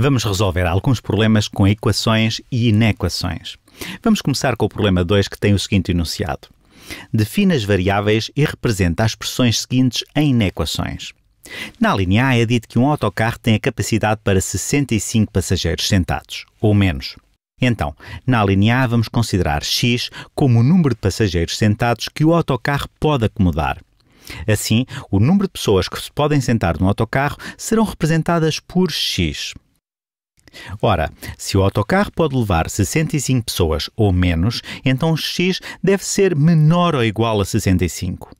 Vamos resolver alguns problemas com equações e inequações. Vamos começar com o problema 2, que tem o seguinte enunciado: Define as variáveis e representa as expressões seguintes em inequações. Na linha A é dito que um autocarro tem a capacidade para 65 passageiros sentados, ou menos. Então, na linha A vamos considerar x como o número de passageiros sentados que o autocarro pode acomodar. Assim, o número de pessoas que se podem sentar no autocarro serão representadas por x. Ora, se o autocarro pode levar 65 pessoas ou menos, então x deve ser menor ou igual a 65.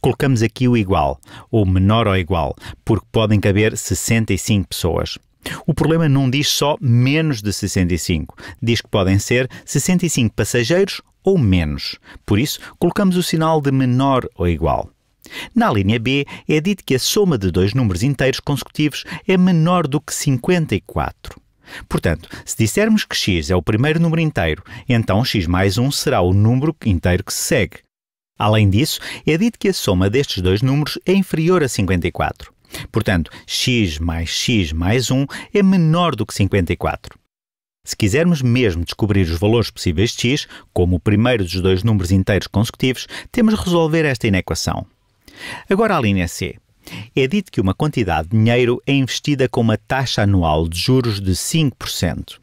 Colocamos aqui o igual, ou menor ou igual, porque podem caber 65 pessoas. O problema não diz só menos de 65, diz que podem ser 65 passageiros ou menos. Por isso, colocamos o sinal de menor ou igual. Na linha B, é dito que a soma de dois números inteiros consecutivos é menor do que 54. Portanto, se dissermos que x é o primeiro número inteiro, então x mais 1 será o número inteiro que se segue. Além disso, é dito que a soma destes dois números é inferior a 54. Portanto, x mais x mais 1 é menor do que 54. Se quisermos mesmo descobrir os valores possíveis de x, como o primeiro dos dois números inteiros consecutivos, temos de resolver esta inequação. Agora a linha C. É dito que uma quantidade de dinheiro é investida com uma taxa anual de juros de 5%.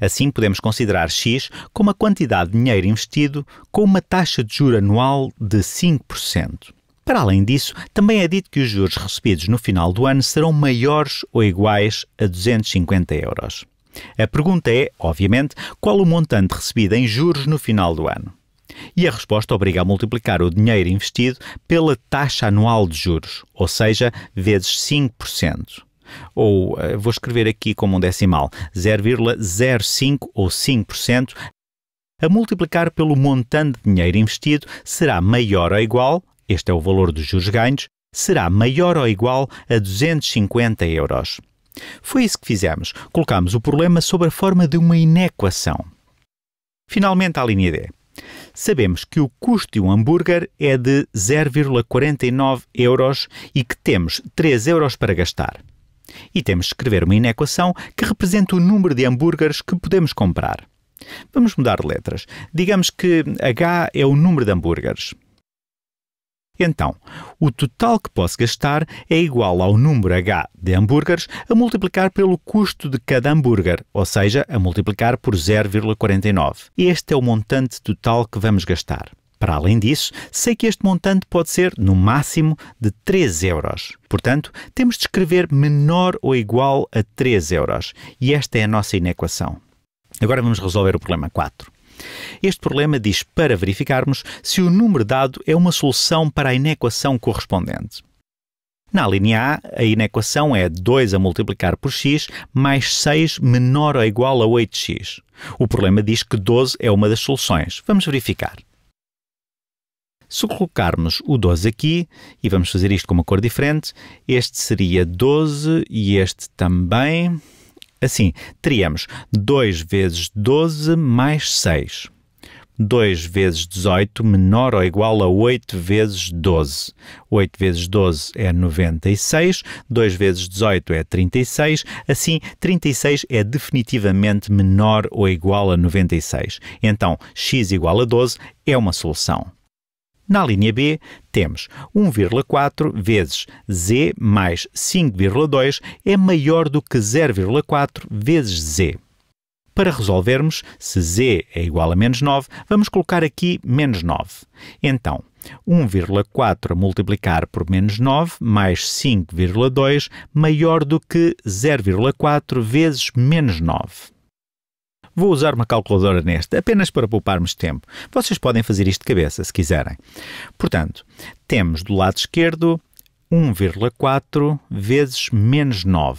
Assim, podemos considerar X como a quantidade de dinheiro investido com uma taxa de juro anual de 5%. Para além disso, também é dito que os juros recebidos no final do ano serão maiores ou iguais a 250 euros. A pergunta é, obviamente, qual o montante recebido em juros no final do ano. E a resposta obriga a multiplicar o dinheiro investido pela taxa anual de juros, ou seja, vezes 5%. Ou eh, vou escrever aqui como um decimal, 0,05 ou 5%, a multiplicar pelo montante de dinheiro investido será maior ou igual, este é o valor dos juros ganhos, será maior ou igual a 250 euros. Foi isso que fizemos. Colocámos o problema sob a forma de uma inequação. Finalmente, a linha D. Sabemos que o custo de um hambúrguer é de 0,49 euros e que temos 3 euros para gastar. E temos de escrever uma inequação que represente o número de hambúrgueres que podemos comprar. Vamos mudar letras. Digamos que H é o número de hambúrgueres. Então, o total que posso gastar é igual ao número H de hambúrgueres a multiplicar pelo custo de cada hambúrguer, ou seja, a multiplicar por 0,49. Este é o montante total que vamos gastar. Para além disso, sei que este montante pode ser, no máximo, de 3 euros. Portanto, temos de escrever menor ou igual a 3 euros. E esta é a nossa inequação. Agora vamos resolver o problema 4. Este problema diz para verificarmos se o número dado é uma solução para a inequação correspondente. Na linha A, a inequação é 2 a multiplicar por x mais 6 menor ou igual a 8x. O problema diz que 12 é uma das soluções. Vamos verificar. Se colocarmos o 12 aqui, e vamos fazer isto com uma cor diferente, este seria 12 e este também. Assim, teríamos 2 vezes 12 mais 6. 2 vezes 18 menor ou igual a 8 vezes 12. 8 vezes 12 é 96, 2 vezes 18 é 36, assim 36 é definitivamente menor ou igual a 96. Então, x igual a 12 é uma solução. Na linha B, temos 1,4 vezes z mais 5,2 é maior do que 0,4 vezes z. Para resolvermos, se z é igual a menos 9, vamos colocar aqui menos 9. Então, 1,4 multiplicar por menos 9 mais 5,2 maior do que 0,4 vezes menos 9. Vou usar uma calculadora nesta, apenas para pouparmos tempo. Vocês podem fazer isto de cabeça, se quiserem. Portanto, temos do lado esquerdo 1,4 vezes menos 9,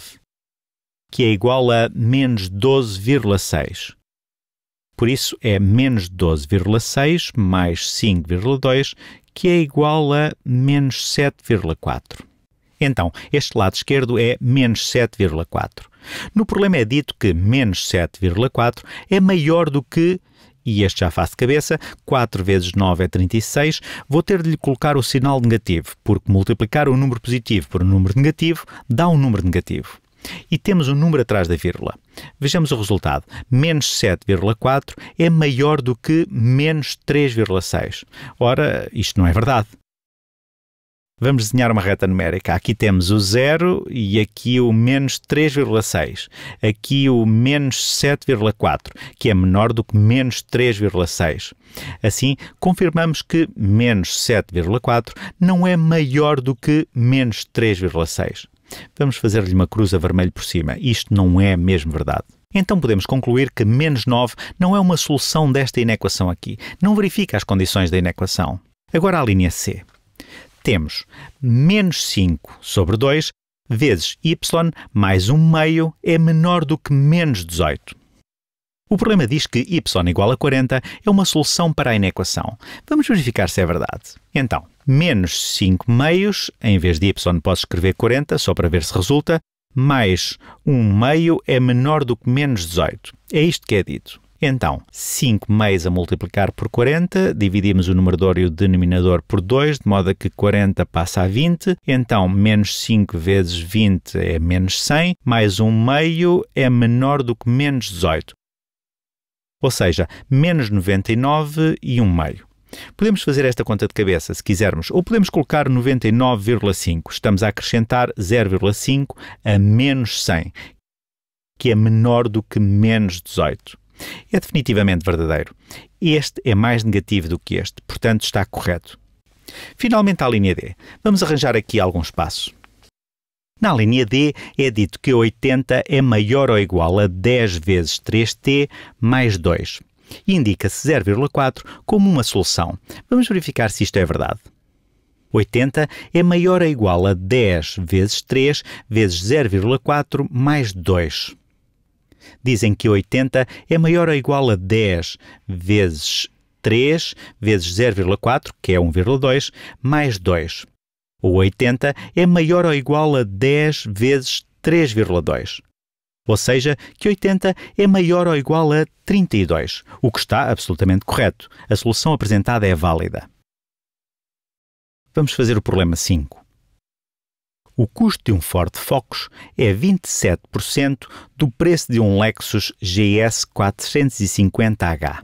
que é igual a menos 12,6. Por isso é menos 12,6 mais 5,2, que é igual a menos 7,4. Então, este lado esquerdo é menos 7,4. No problema é dito que menos 7,4 é maior do que e este já faço cabeça, 4 vezes 9 é 36, vou ter de lhe colocar o sinal negativo, porque multiplicar um número positivo por um número negativo dá um número negativo. E temos um número atrás da vírgula. Vejamos o resultado. Menos 7,4 é maior do que menos 3,6. Ora, isto não é verdade. Vamos desenhar uma reta numérica. Aqui temos o 0 e aqui o menos 3,6. Aqui o menos 7,4, que é menor do que menos 3,6. Assim, confirmamos que menos 7,4 não é maior do que menos 3,6. Vamos fazer-lhe uma cruz a vermelho por cima. Isto não é mesmo verdade. Então podemos concluir que menos 9 não é uma solução desta inequação aqui. Não verifica as condições da inequação. Agora a linha C temos menos 5 sobre 2 vezes y mais 1 meio é menor do que menos 18. O problema diz que y igual a 40 é uma solução para a inequação. Vamos verificar se é verdade. Então, menos 5 meios, em vez de y posso escrever 40, só para ver se resulta, mais 1 meio é menor do que menos 18. É isto que é dito. Então, 5 meios a multiplicar por 40, dividimos o numerador e o denominador por 2, de modo que 40 passa a 20. Então, menos 5 vezes 20 é menos 100, mais 1 meio é menor do que menos 18. Ou seja, menos 99 e 1 meio. Podemos fazer esta conta de cabeça, se quisermos, ou podemos colocar 99,5. Estamos a acrescentar 0,5 a menos 100, que é menor do que menos 18. É definitivamente verdadeiro. Este é mais negativo do que este, portanto está correto. Finalmente, à linha D. Vamos arranjar aqui algum espaço. Na linha D é dito que 80 é maior ou igual a 10 vezes 3t mais 2. E indica-se 0,4 como uma solução. Vamos verificar se isto é verdade. 80 é maior ou igual a 10 vezes 3 vezes 0,4 mais 2. Dizem que 80 é maior ou igual a 10 vezes 3 vezes 0,4, que é 1,2, mais 2. O 80 é maior ou igual a 10 vezes 3,2. Ou seja, que 80 é maior ou igual a 32, o que está absolutamente correto. A solução apresentada é válida. Vamos fazer o problema 5. O custo de um Ford Focus é 27% do preço de um Lexus GS 450H.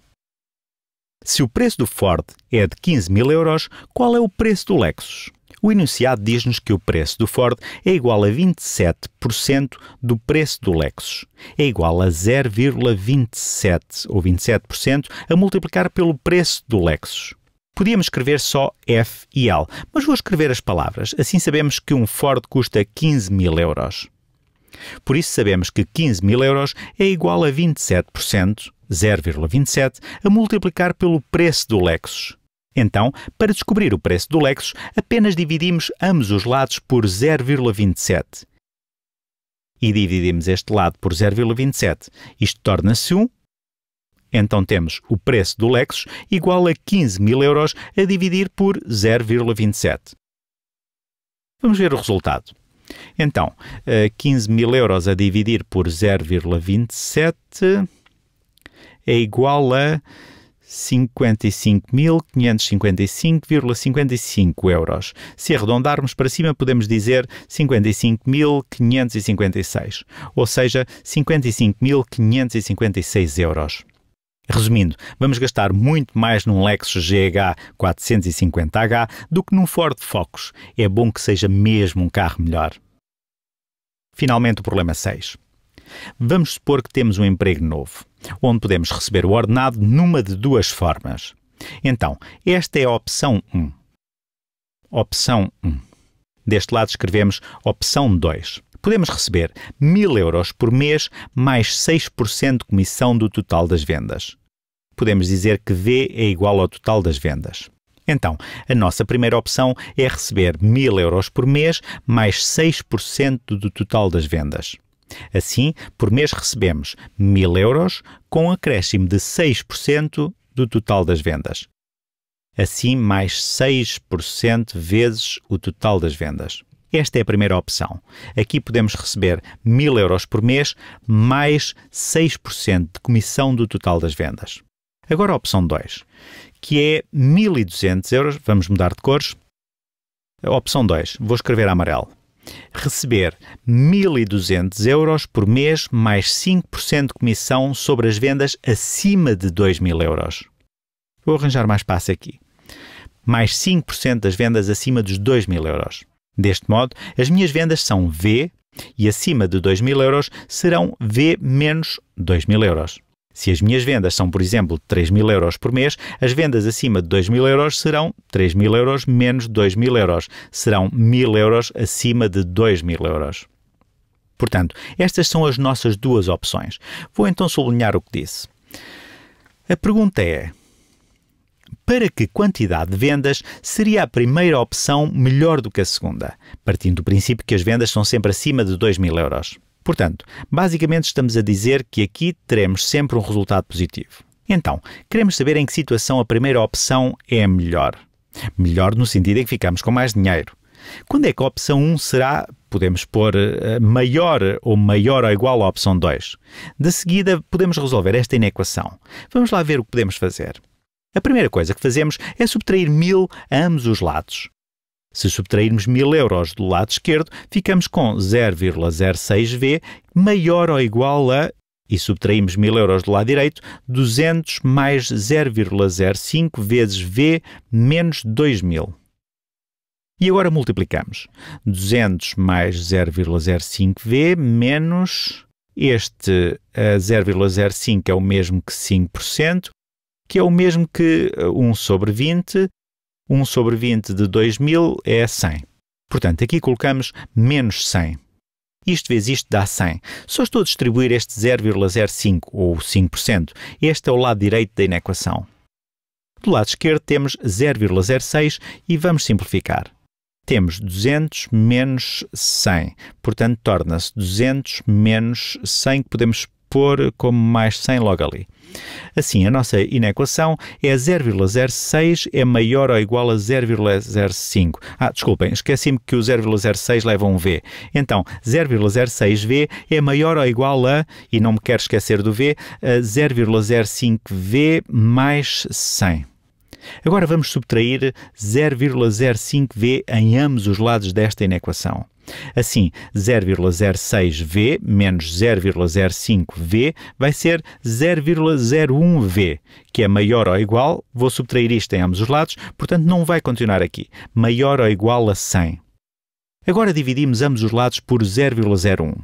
Se o preço do Ford é de 15 mil euros, qual é o preço do Lexus? O enunciado diz-nos que o preço do Ford é igual a 27% do preço do Lexus. É igual a 0,27 ou 27% a multiplicar pelo preço do Lexus. Podíamos escrever só F e L, mas vou escrever as palavras, assim sabemos que um Ford custa 15 mil euros. Por isso sabemos que 15 mil euros é igual a 27%, 0,27, a multiplicar pelo preço do Lexus. Então, para descobrir o preço do Lexus, apenas dividimos ambos os lados por 0,27. E dividimos este lado por 0,27. Isto torna-se 1 então temos o preço do Lexus igual a 15 mil euros a dividir por 0,27. Vamos ver o resultado. Então, 15 mil euros a dividir por 0,27 é igual a 55.555,55 euros. Se arredondarmos para cima, podemos dizer 55.556, ou seja, 55.556 euros. Resumindo, vamos gastar muito mais num Lexus GH 450h do que num Ford Focus. É bom que seja mesmo um carro melhor. Finalmente, o problema 6. Vamos supor que temos um emprego novo, onde podemos receber o ordenado numa de duas formas. Então, esta é a opção 1. Opção 1. Deste lado escrevemos opção 2 podemos receber 1000 euros por mês mais 6% de comissão do total das vendas. Podemos dizer que V é igual ao total das vendas. Então, a nossa primeira opção é receber 1000 euros por mês mais 6% do total das vendas. Assim, por mês recebemos 1000 euros com um acréscimo de 6% do total das vendas. Assim, mais 6% vezes o total das vendas. Esta é a primeira opção. Aqui podemos receber 1.000 euros por mês, mais 6% de comissão do total das vendas. Agora a opção 2, que é 1.200 euros, vamos mudar de cores. A opção 2, vou escrever amarelo. Receber 1.200 euros por mês, mais 5% de comissão sobre as vendas acima de 2.000 euros. Vou arranjar mais espaço aqui. Mais 5% das vendas acima dos 2.000 euros. Deste modo, as minhas vendas são V e acima de 2 mil euros serão V menos 2 mil euros. Se as minhas vendas são, por exemplo, 3 mil euros por mês, as vendas acima de 2 mil euros serão 3 mil euros menos 2 mil euros, serão 1000 euros acima de 2 mil euros. Portanto, estas são as nossas duas opções. Vou então sublinhar o que disse. A pergunta é: para que quantidade de vendas seria a primeira opção melhor do que a segunda, partindo do princípio que as vendas são sempre acima de 2 mil euros. Portanto, basicamente estamos a dizer que aqui teremos sempre um resultado positivo. Então, queremos saber em que situação a primeira opção é a melhor. Melhor no sentido em que ficamos com mais dinheiro. Quando é que a opção 1 será, podemos pôr, eh, maior ou maior ou igual à opção 2? De seguida, podemos resolver esta inequação. Vamos lá ver o que podemos fazer. A primeira coisa que fazemos é subtrair 1000 a ambos os lados. Se subtrairmos 1000 euros do lado esquerdo, ficamos com 0,06V maior ou igual a, e subtraímos 1000 euros do lado direito, 200 mais 0,05 vezes V menos 2000. E agora multiplicamos. 200 mais 0,05V menos. Este 0,05 eh, é o mesmo que 5%, que é o mesmo que 1 eh, sobre 20. 1 sobre 20 de 2000 é 100. Portanto, aqui colocamos menos 100. Isto vezes isto dá 100. Só estou a distribuir este 0,05 ou 5%. Este é o lado direito da inequação. Do lado esquerdo temos 0,06 e vamos simplificar. Temos 200 menos 100, portanto torna-se 200 menos 100 que podemos pôr como mais 100 logo ali. Assim, a nossa inequação é 0,06 é maior ou igual a 0,05. Ah, desculpem, esqueci-me que o 0,06 leva um V. Então, 0,06V é maior ou igual a, e não me quero esquecer do V, 0,05V mais 100. Agora vamos subtrair 0,05V em ambos os lados desta inequação. Assim, 0,06V menos 0,05V vai ser 0,01V, que é maior ou igual, vou subtrair isto em ambos os lados, portanto não vai continuar aqui, maior ou igual a 100. Agora dividimos ambos os lados por 0,01.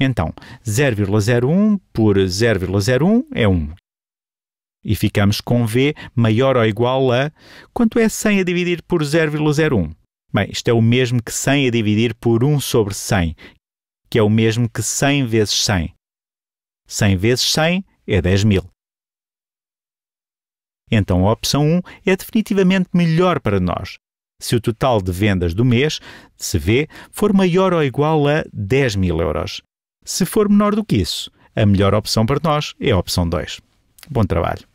Então, 0,01 por 0,01 é 1. E ficamos com V maior ou igual a... Quanto é 100 a dividir por 0,01? Bem, isto é o mesmo que 100 a dividir por 1 sobre 100, que é o mesmo que 100 vezes 100. 100 vezes 100 é 10 mil. Então a opção 1 é definitivamente melhor para nós, se o total de vendas do mês, se vê, for maior ou igual a 10 mil euros. Se for menor do que isso, a melhor opção para nós é a opção 2. Bom trabalho!